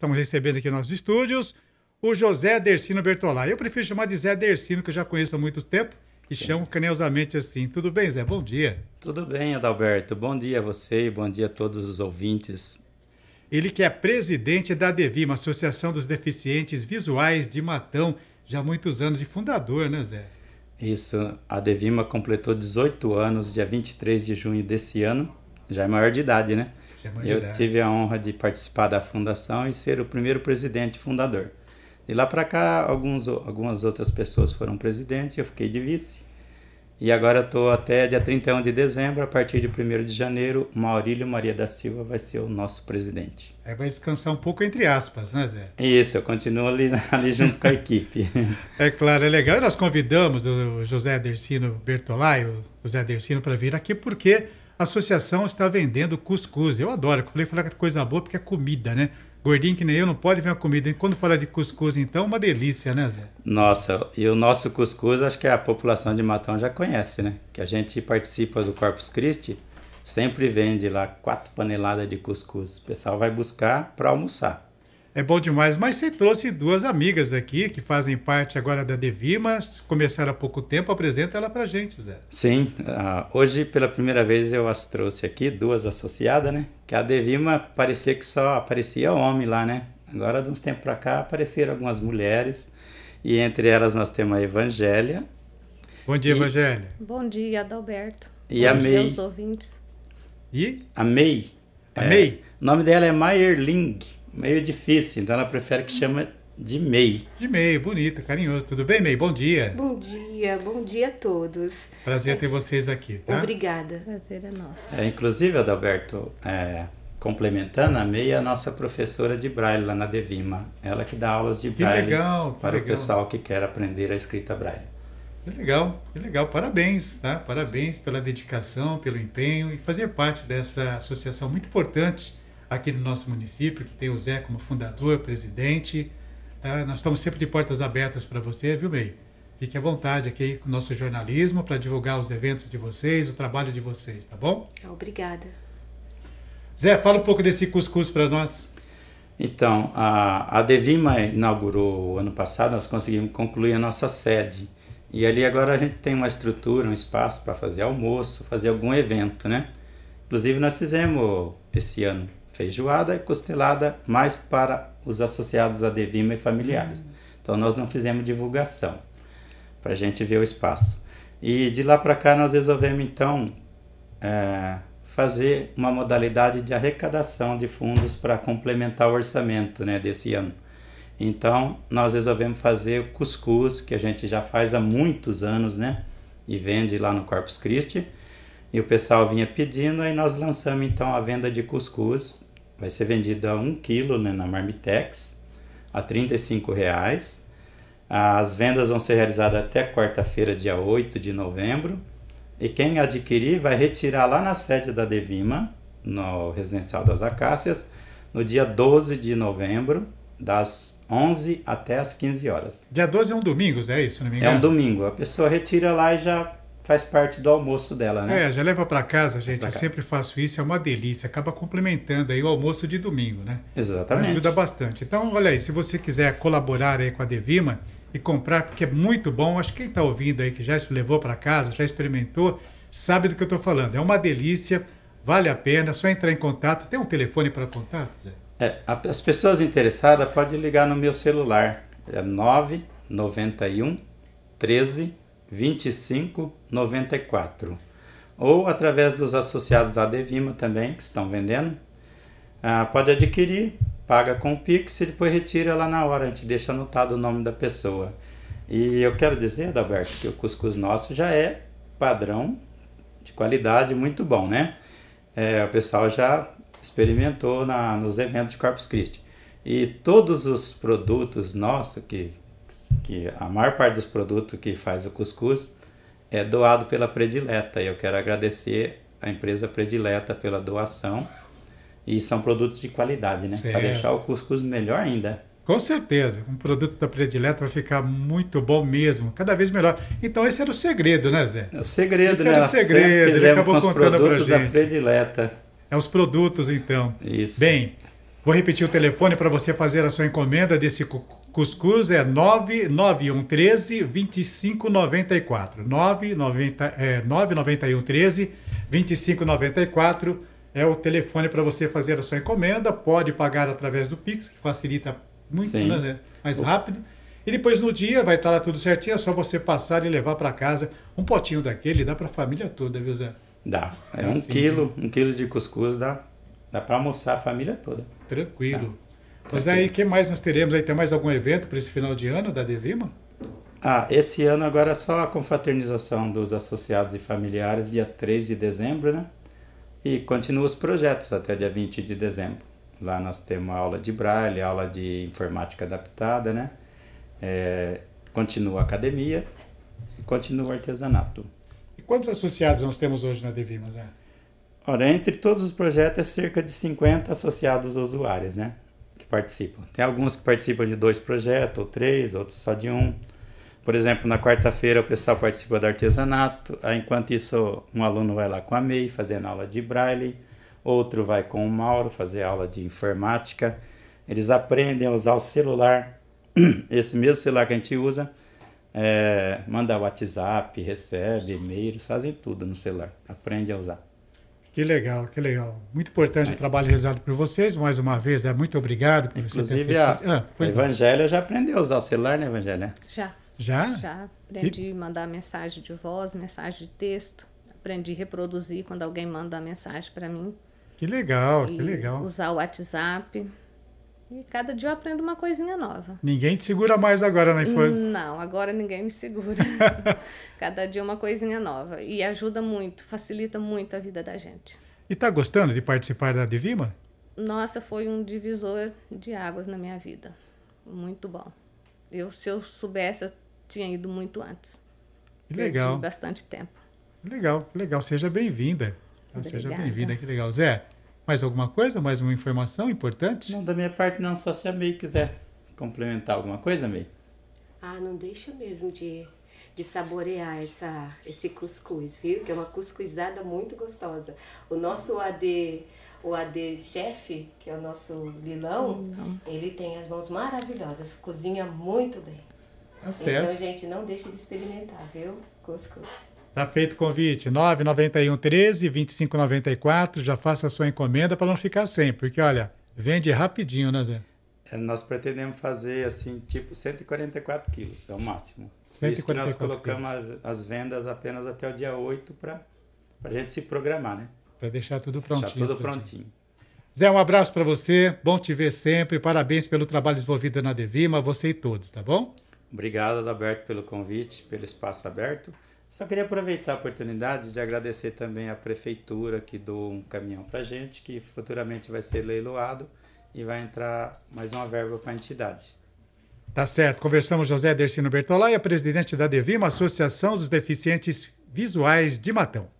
Estamos recebendo aqui nos nossos estúdios o José Dercino Bertolai. Eu prefiro chamar de Zé Dercino, que eu já conheço há muito tempo, e Sim. chamo carinhosamente assim. Tudo bem, Zé? Bom dia. Tudo bem, Adalberto. Bom dia a você e bom dia a todos os ouvintes. Ele que é presidente da DEVIMA, Associação dos Deficientes Visuais de Matão, já há muitos anos e fundador, né, Zé? Isso. A DEVIMA completou 18 anos, dia 23 de junho desse ano. Já é maior de idade, né? É eu tive a honra de participar da fundação e ser o primeiro presidente fundador. De lá para cá, alguns, algumas outras pessoas foram presidente, eu fiquei de vice. E agora estou até dia 31 de dezembro, a partir de 1 de janeiro, Maurílio Maria da Silva vai ser o nosso presidente. Aí é, vai descansar um pouco entre aspas, né, Zé? Isso, eu continuo ali, ali junto com a equipe. é claro, é legal. E nós convidamos o José Dercino Bertolai, o José Dercino, para vir aqui, porque a associação está vendendo cuscuz. Eu adoro, falei falar é coisa boa porque é comida, né? Gordinho que nem eu não pode ver uma comida. E quando fala de cuscuz, então, é uma delícia, né, Zé? Nossa, e o nosso cuscuz, acho que a população de Matão já conhece, né? Que a gente participa do Corpus Christi, sempre vende lá quatro paneladas de cuscuz. O pessoal vai buscar para almoçar. É bom demais. Mas você trouxe duas amigas aqui que fazem parte agora da Devima. começaram há pouco tempo. Apresenta ela para gente, Zé. Sim. Uh, hoje, pela primeira vez, eu as trouxe aqui, duas associadas, né? Que a Devima parecia que só aparecia homem lá, né? Agora, de uns tempos para cá, apareceram algumas mulheres. E entre elas nós temos a Evangélia. Bom dia, e... Bom dia, Adalberto. E Bom a May. Dia ouvintes. E? A May. A é, May? O nome dela é Maierling meio difícil, então ela prefere que chama de MEI. De MEI, bonita, carinhoso. Tudo bem, MEI? Bom dia. Bom dia, bom dia a todos. Prazer é. ter vocês aqui, tá? Obrigada. Prazer é nosso. É, inclusive, Adalberto, é, complementando, a MEI é a nossa professora de braille lá na Devima. Ela que dá aulas de que braille legal, para legal. o pessoal que quer aprender a escrita braille. Que legal, que legal. Parabéns, tá? Parabéns pela dedicação, pelo empenho e fazer parte dessa associação muito importante aqui no nosso município, que tem o Zé como fundador, presidente. Tá? Nós estamos sempre de portas abertas para você, viu, Mei? Fique à vontade aqui com o nosso jornalismo para divulgar os eventos de vocês, o trabalho de vocês, tá bom? Obrigada. Zé, fala um pouco desse cuscuz para nós. Então, a, a Devima inaugurou ano passado, nós conseguimos concluir a nossa sede. E ali agora a gente tem uma estrutura, um espaço para fazer almoço, fazer algum evento, né? Inclusive nós fizemos esse ano feijoada e é costelada mais para os associados a Devima e familiares. Uhum. Então nós não fizemos divulgação para a gente ver o espaço. E de lá para cá nós resolvemos então é, fazer uma modalidade de arrecadação de fundos para complementar o orçamento né, desse ano. Então nós resolvemos fazer o cuscuz, que a gente já faz há muitos anos, né? E vende lá no Corpus Christi e o pessoal vinha pedindo, aí nós lançamos então a venda de cuscuz. Vai ser vendido a 1 um quilo né, na Marmitex, a R$ reais. As vendas vão ser realizadas até quarta-feira, dia 8 de novembro. E quem adquirir vai retirar lá na sede da Devima, no Residencial das Acácias, no dia 12 de novembro, das 11 até as 15 horas. Dia 12 é um domingo, é isso? Não me engano? É um domingo. A pessoa retira lá e já faz parte do almoço dela, né? É, já leva para casa, gente. Eu cá. sempre faço isso, é uma delícia. Acaba complementando aí o almoço de domingo, né? Exatamente. Ajuda bastante. Então, olha aí, se você quiser colaborar aí com a Devima e comprar, porque é muito bom. Acho que quem está ouvindo aí que já levou para casa, já experimentou, sabe do que eu estou falando. É uma delícia, vale a pena. É só entrar em contato. Tem um telefone para contato? É, as pessoas interessadas podem ligar no meu celular. É 991 13 2594. Ou através dos associados da Devima também, que estão vendendo. Ah, pode adquirir, paga com o Pix e depois retira lá na hora. A gente deixa anotado o nome da pessoa. E eu quero dizer, Adalberto, que o cuscuz nosso já é padrão de qualidade muito bom, né? É, o pessoal já experimentou na, nos eventos de Corpus Christi. E todos os produtos nossos que que a maior parte dos produtos que faz o cuscuz é doado pela Predileta. Eu quero agradecer a empresa Predileta pela doação. E são produtos de qualidade, né? Para deixar o cuscuz melhor ainda. Com certeza, um produto da predileta vai ficar muito bom mesmo, cada vez melhor. Então esse era o segredo, né, Zé? É o segredo, esse né? Era o assim segredo, ele acabou com contando para gente. da predileta. É os produtos, então. Isso. Bem, vou repetir o telefone para você fazer a sua encomenda desse Cuscuz é 13 2594. 991 é, 2594 é o telefone para você fazer a sua encomenda. Pode pagar através do Pix, que facilita muito, né, né? Mais rápido. E depois no dia vai estar tá lá tudo certinho, é só você passar e levar para casa um potinho daquele, dá para a família toda, viu, Zé? Dá. É, é um assim, quilo, né? um quilo de cuscuz dá, dá para almoçar a família toda. Tranquilo. Tá. Pois aí, é, o que mais nós teremos? Aí tem mais algum evento para esse final de ano da Devima? Ah, esse ano agora é só a confraternização dos associados e familiares, dia 3 de dezembro, né? E continua os projetos até dia 20 de dezembro. Lá nós temos aula de braille, aula de informática adaptada, né? É, continua a academia e continua o artesanato. E quantos associados nós temos hoje na Devimas? Né? Ora, entre todos os projetos, é cerca de 50 associados usuários, né? que participam. Tem alguns que participam de dois projetos, ou três, outros só de um. Por exemplo, na quarta-feira o pessoal participa do artesanato, enquanto isso um aluno vai lá com a MEI fazendo aula de braille, outro vai com o Mauro fazer aula de informática. Eles aprendem a usar o celular, esse mesmo celular que a gente usa, é, manda WhatsApp, recebe e-mail, fazem tudo no celular, aprende a usar. Que legal, que legal. Muito importante é. o trabalho realizado por vocês, mais uma vez, é muito obrigado por Inclusive, você ter feito... a, ah, a já aprendeu a usar o celular, né, Evangelho? Já. Já? Já. Aprendi a mandar mensagem de voz, mensagem de texto. Aprendi a reproduzir quando alguém manda a mensagem para mim. Que legal, e que legal. Usar o WhatsApp. E cada dia eu aprendo uma coisinha nova. Ninguém te segura mais agora na infância? Não, agora ninguém me segura. cada dia uma coisinha nova. E ajuda muito, facilita muito a vida da gente. E tá gostando de participar da Divima? Nossa, foi um divisor de águas na minha vida. Muito bom. Eu, se eu soubesse, eu tinha ido muito antes. Legal. Perdi bastante tempo. Legal, legal. Seja bem-vinda. Ah, seja bem-vinda, que legal. Zé, mais alguma coisa? Mais uma informação importante? Não, da minha parte não, só se a May quiser complementar alguma coisa, May. Ah, não deixa mesmo de, de saborear essa, esse cuscuz, viu? Que é uma cuscuzada muito gostosa. O nosso AD o AD chefe, que é o nosso Lilão, ele tem as mãos maravilhosas, cozinha muito bem. Tá certo. Então, gente, não deixe de experimentar, viu? Cuscuz. Tá feito o convite, 991 13 2594, já faça a sua encomenda para não ficar sem, porque olha, vende rapidinho, né Zé? É, nós pretendemos fazer assim, tipo 144 quilos, é o máximo. 144 Isso que nós colocamos quilos. as vendas apenas até o dia 8 para a gente se programar, né? Para deixar tudo prontinho. Deixar tudo prontinho. prontinho. Zé, um abraço para você, bom te ver sempre, parabéns pelo trabalho desenvolvido na Devima, você e todos, tá bom? Obrigado, Adalberto, pelo convite, pelo espaço aberto. Só queria aproveitar a oportunidade de agradecer também à prefeitura que doou um caminhão para gente, que futuramente vai ser leiloado e vai entrar mais uma verba para a entidade. Tá certo. Conversamos José Dercino Bertolai, presidente da Devima, Associação dos Deficientes Visuais de Matão.